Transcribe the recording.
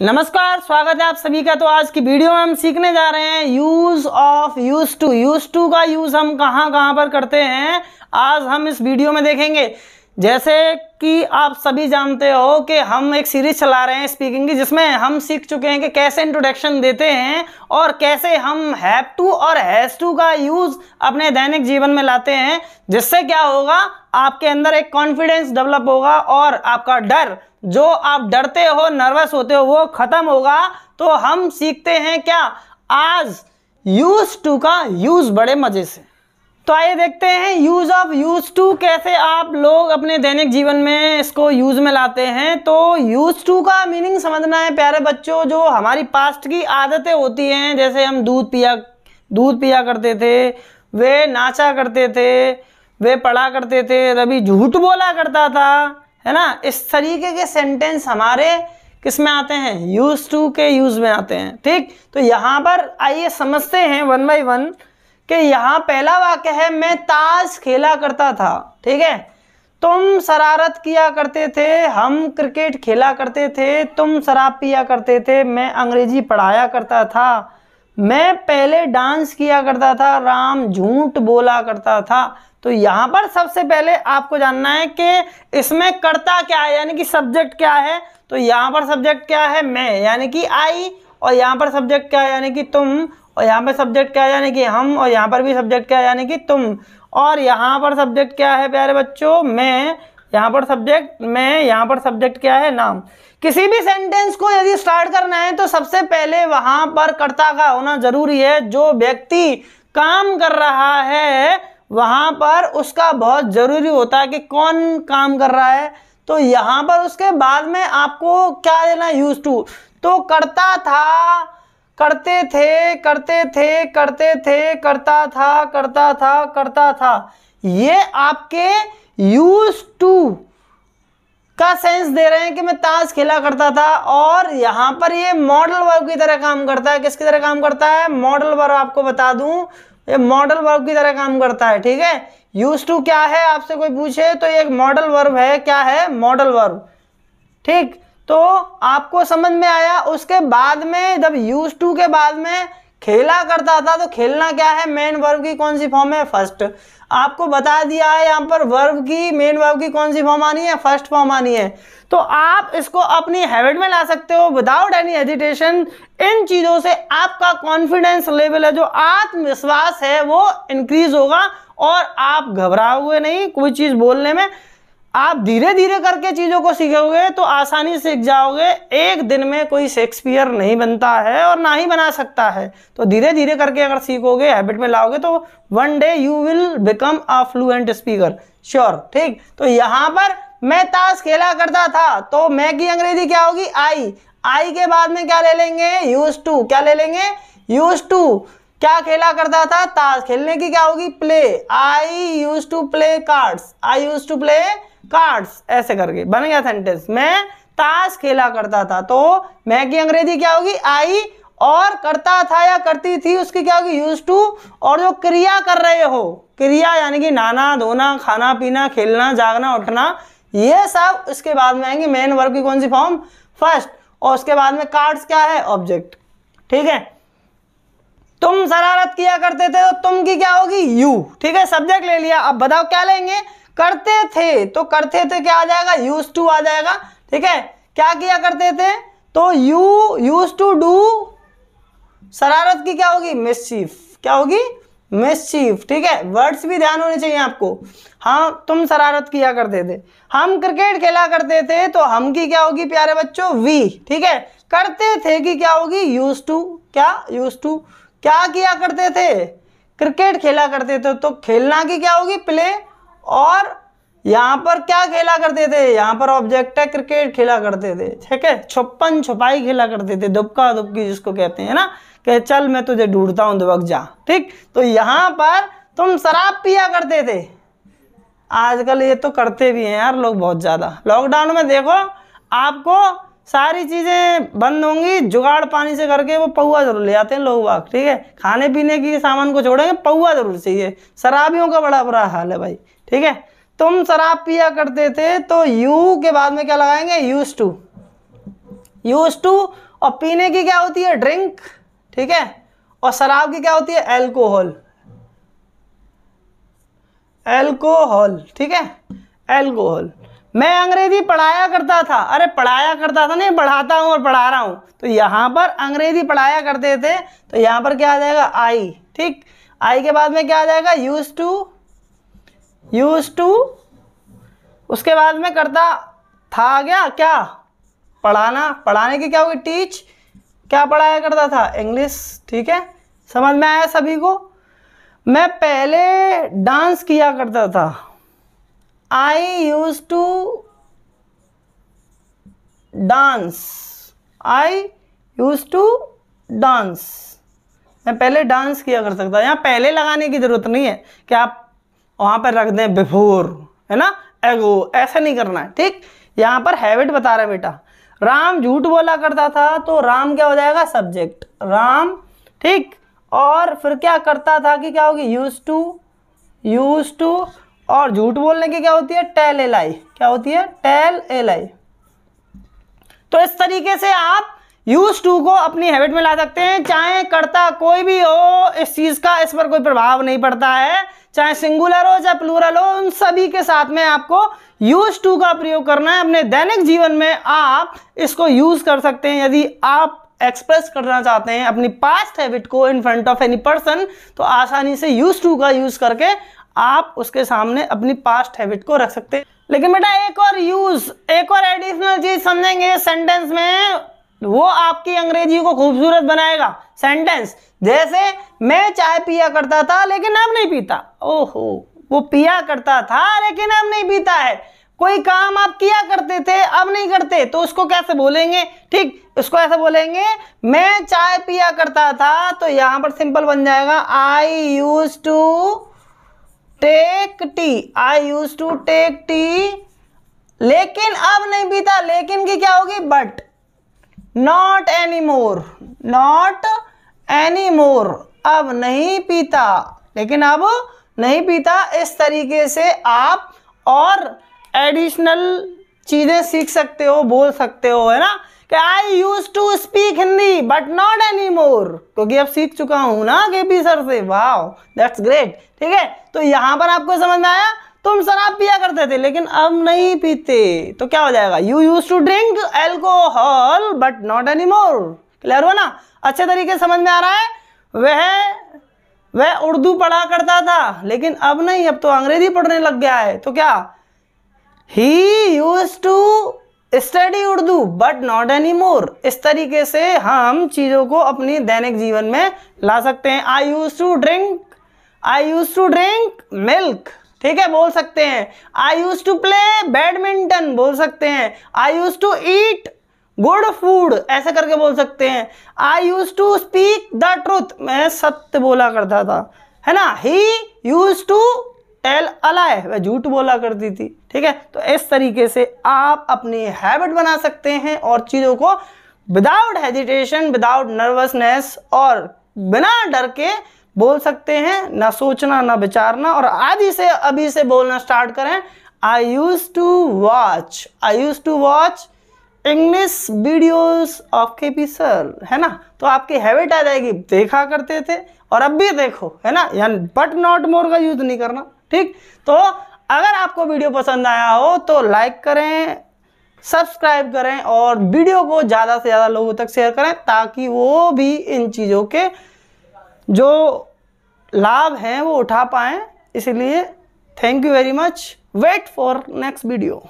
नमस्कार स्वागत है आप सभी का तो आज की वीडियो में हम सीखने जा रहे हैं use of use to use to का यूज़ हम कहां कहां पर करते हैं आज हम इस वीडियो में देखेंगे जैसे कि आप सभी जानते हो कि हम एक सीरीज चला रहे हैं स्पीकिंग की जिसमें हम सीख चुके हैं कि कैसे इंट्रोडक्शन देते हैं और कैसे हम हैव टू और हैज़ टू का यूज़ अपने दैनिक जीवन में लाते हैं जिससे क्या होगा आपके अंदर एक कॉन्फिडेंस डेवलप होगा और आपका डर जो आप डरते हो नर्वस होते हो वो ख़त्म होगा तो हम सीखते हैं क्या आज यूज़ टू का यूज़ बड़े मज़े से तो आइए देखते हैं यूज़ ऑफ यूज़ टू कैसे आप लोग अपने दैनिक जीवन में इसको यूज़ में लाते हैं तो यूज़ टू का मीनिंग समझना है प्यारे बच्चों जो हमारी पास्ट की आदतें होती हैं जैसे हम दूध पिया दूध पिया करते थे वे नाचा करते थे वे पढ़ा करते थे रवि झूठ बोला करता था है ना इस तरीके के सेंटेंस हमारे किस में आते हैं यूज़ टू के यूज़ में आते हैं ठीक तो यहाँ पर आइए समझते हैं वन बाई वन कि यहाँ पहला वाक्य है मैं ताश खेला करता था ठीक है तुम शरारत किया करते थे हम क्रिकेट खेला करते थे तुम शराब पिया करते थे मैं अंग्रेजी पढ़ाया करता था मैं पहले डांस किया करता था राम झूठ बोला करता था तो यहाँ पर सबसे पहले आपको जानना है कि इसमें करता क्या है यानी कि सब्जेक्ट क्या है तो यहाँ पर सब्जेक्ट क्या है मैं यानी कि आई और यहाँ पर सब्जेक्ट क्या है यानी कि तुम और यहाँ पर सब्जेक्ट क्या है यानी कि हम और यहाँ पर भी सब्जेक्ट क्या है यानी कि तुम और यहाँ पर सब्जेक्ट क्या है प्यारे बच्चों मैं यहाँ पर सब्जेक्ट में यहाँ पर सब्जेक्ट क्या है नाम किसी भी सेंटेंस को यदि स्टार्ट करना है तो सबसे पहले वहाँ पर कर्ता का होना जरूरी है जो व्यक्ति काम कर रहा है वहाँ पर उसका बहुत ज़रूरी होता है कि कौन काम कर रहा है तो यहाँ पर उसके बाद में आपको क्या देना यूज टू तो करता था करते थे करते थे करते थे करता था करता था करता था ये आपके यूज टू का सेंस दे रहे हैं कि मैं ताश खेला करता था और यहाँ पर ये मॉडल वर्ब की तरह काम करता है किसकी तरह काम करता है मॉडल वर्ब आपको बता दूं ये मॉडल वर्ब की तरह काम करता है ठीक है यूज टू क्या है आपसे कोई पूछे तो ये एक मॉडल वर्ब है क्या है मॉडल वर्ब ठीक तो आपको समझ में आया उसके बाद में जब यूज टू के बाद में खेला करता था तो खेलना क्या है मेन वर्ब की कौन सी फॉर्म है फर्स्ट आपको बता दिया है यहाँ पर वर्ब की मेन वर्ब की कौन सी फॉर्म आनी है फर्स्ट फॉर्म आनी है तो आप इसको अपनी हैबिट में ला सकते हो विदाउट एनी हेजिटेशन इन चीज़ों से आपका कॉन्फिडेंस लेवल है जो आत्मविश्वास है वो इंक्रीज होगा और आप घबराओगे नहीं कोई चीज़ बोलने में आप धीरे धीरे करके चीज़ों को सीखोगे तो आसानी सीख जाओगे एक दिन में कोई शेक्सपियर नहीं बनता है और ना ही बना सकता है तो धीरे धीरे करके अगर सीखोगे हैबिट में लाओगे तो one day you will become a fluent speaker sure ठीक तो यहां पर मैं ताश खेला करता था तो मैं की अंग्रेजी क्या होगी आई आई के बाद में क्या ले लेंगे यूज टू क्या ले लेंगे यूज टू क्या खेला करता था ताश खेलने की क्या होगी play I use to play cards I use to play cards ऐसे करके बन गया सेंटेंस मैं ताश खेला करता था तो मैं की अंग्रेजी क्या होगी आई और करता था या करती थी उसकी क्या होगी यूज टू और जो क्रिया कर रहे हो क्रिया यानी कि नाना धोना खाना पीना खेलना जागना उठना ये सब उसके बाद में आएंगे मेन वर्ब की कौन सी फॉर्म फर्स्ट और उसके बाद में कार्ड्स क्या है ऑब्जेक्ट ठीक है तुम शरारत किया करते थे तो तुम की क्या होगी यू ठीक है सब्जेक्ट ले लिया अब बताओ क्या लेंगे करते थे तो करते थे क्या आ जाएगा यूज टू आ जाएगा ठीक है क्या किया करते थे तो यू यूज टू डू शरारत की क्या होगी मिसचीफ क्या होगी मिसचीफ ठीक है वर्ड्स भी ध्यान होने चाहिए आपको हाँ तुम शरारत किया करते थे हम क्रिकेट खेला करते थे तो हम की क्या होगी प्यारे बच्चों वी ठीक है करते थे कि क्या होगी यूज टू क्या यूज टू क्या किया करते थे क्रिकेट खेला करते थे तो खेलना की क्या होगी प्ले और यहाँ पर क्या खेला करते थे यहाँ पर ऑब्जेक्ट है क्रिकेट खेला करते थे ठीक है छप्पन छुपाई खेला करते थे दुबका दुबकी जिसको कहते हैं ना कि चल मैं तुझे ढूंढता हूँ दुबक जा ठीक तो यहाँ पर तुम शराब पिया करते थे आजकल ये तो करते भी हैं यार लोग बहुत ज़्यादा लॉकडाउन में देखो आपको सारी चीज़ें बंद होंगी जुगाड़ पानी से करके वो पौआ जरूर ले आते हैं लोग वाक ठीक है खाने पीने की सामान को छोड़ेंगे पौआ जरूर चाहिए शराबियों का बड़ा बुरा हाल है भाई ठीक है तुम शराब पिया करते थे तो यू के बाद में क्या लगाएंगे यूज टू यूज टू और पीने की क्या होती है ड्रिंक ठीक है और शराब की क्या होती है एल्कोहल एल्कोहल ठीक है एल्कोहल मैं अंग्रेजी पढ़ाया करता था अरे पढ़ाया करता था नहीं पढ़ाता हूँ और पढ़ा रहा हूँ तो यहाँ पर अंग्रेजी पढ़ाया करते थे तो यहाँ पर क्या आ जाएगा आई ठीक आई के बाद में क्या आ जाएगा यूज टू यूज टू उसके बाद में करता था आ गया क्या पढ़ाना पढ़ाने की क्या होगी टीच क्या पढ़ाया करता था इंग्लिश ठीक है समझ में आया सभी को मैं पहले डांस किया करता था I use to dance I use to dance मैं पहले डांस किया कर सकता यहाँ पहले लगाने की ज़रूरत नहीं है कि आप वहाँ पर रख दें बिफोर है ना एगो ऐसा नहीं करना है ठीक यहाँ पर हैबिट बता रहा है बेटा राम झूठ बोला करता था तो राम क्या हो जाएगा सब्जेक्ट राम ठीक और फिर क्या करता था कि क्या होगी यूज टू यूज टू और झूठ बोलने की क्या होती है टेल एलाई क्या होती है टेल एलाई तो इस तरीके से आप यूज टू को अपनी हैबिट में ला सकते हैं चाहे करता कोई भी हो इस चीज़ का इस पर कोई प्रभाव नहीं पड़ता है चाहे सिंगुलर हो चाहे प्लूरल हो उन सभी के साथ में आपको यूज टू का प्रयोग करना है अपने दैनिक जीवन में आप इसको यूज कर सकते हैं यदि आप एक्सप्रेस करना चाहते हैं अपनी पास्ट हैबिट को in front of any person तो आसानी से यूज टू का यूज करके आप उसके सामने अपनी पास्ट हैबिट को रख सकते हैं लेकिन बेटा एक और यूज एक और एडिशनल चीज समझेंगे सेंटेंस में वो आपकी अंग्रेजी को खूबसूरत बनाएगा सेंटेंस जैसे मैं चाय पिया करता था लेकिन अब नहीं पीता ओहो वो पिया करता था लेकिन अब नहीं पीता है कोई काम आप किया करते थे अब नहीं करते तो उसको कैसे बोलेंगे ठीक उसको ऐसे बोलेंगे मैं चाय पिया करता था तो यहां पर सिंपल बन जाएगा I use to take tea I use to take tea लेकिन अब नहीं पीता लेकिन की क्या होगी but not any anymore not any anymore अब नहीं पीता लेकिन अब नहीं पीता इस तरीके से आप और एडिशनल चीज़ें सीख सकते हो बोल सकते हो है ना कि I use to speak Hindi but not any more क्योंकि अब सीख चुका हूँ ना के पी सर से वाह दैट्स ग्रेट ठीक है तो यहाँ पर आपको समझ में आया तो हम शराब पिया करते थे लेकिन अब नहीं पीते तो क्या हो जाएगा you use to drink alcohol but not any more clear हुआ ना अच्छे तरीके समझ में आ रहा है वह वह उर्दू पढ़ा करता था लेकिन अब नहीं अब तो अंग्रेजी पढ़ने लग गया है तो क्या he use to study Urdu but not any more इस तरीके से हम चीज़ों को अपनी दैनिक जीवन में ला सकते हैं I use to drink I use to drink milk ठीक है बोल सकते हैं I use to play badminton बोल सकते हैं I use to eat good food ऐसे करके बोल सकते हैं I use to speak the truth मैं सत्य बोला करता था है ना he use to tell a lie वह झूठ बोला करती थी ठीक है तो इस तरीके से आप अपनी हैबिट बना सकते हैं और चीज़ों को विदाउट हेजिटेशन विदाउट नर्वसनेस और बिना डर के बोल सकते हैं ना सोचना ना विचारना और आदि से अभी से बोलना स्टार्ट करें I use to watch I use to watch English videos of K P sir है ना तो आपकी हैबिट आ जाएगी देखा करते थे और अब भी देखो है ना यानी बट नॉट मोर का यूज नहीं करना ठीक तो अगर आपको वीडियो पसंद आया हो तो लाइक करें सब्सक्राइब करें और वीडियो को ज़्यादा से ज़्यादा लोगों तक शेयर करें ताकि वो भी इन चीज़ों के जो लाभ हैं वो उठा पाएँ इसलिए thank you very much wait for next video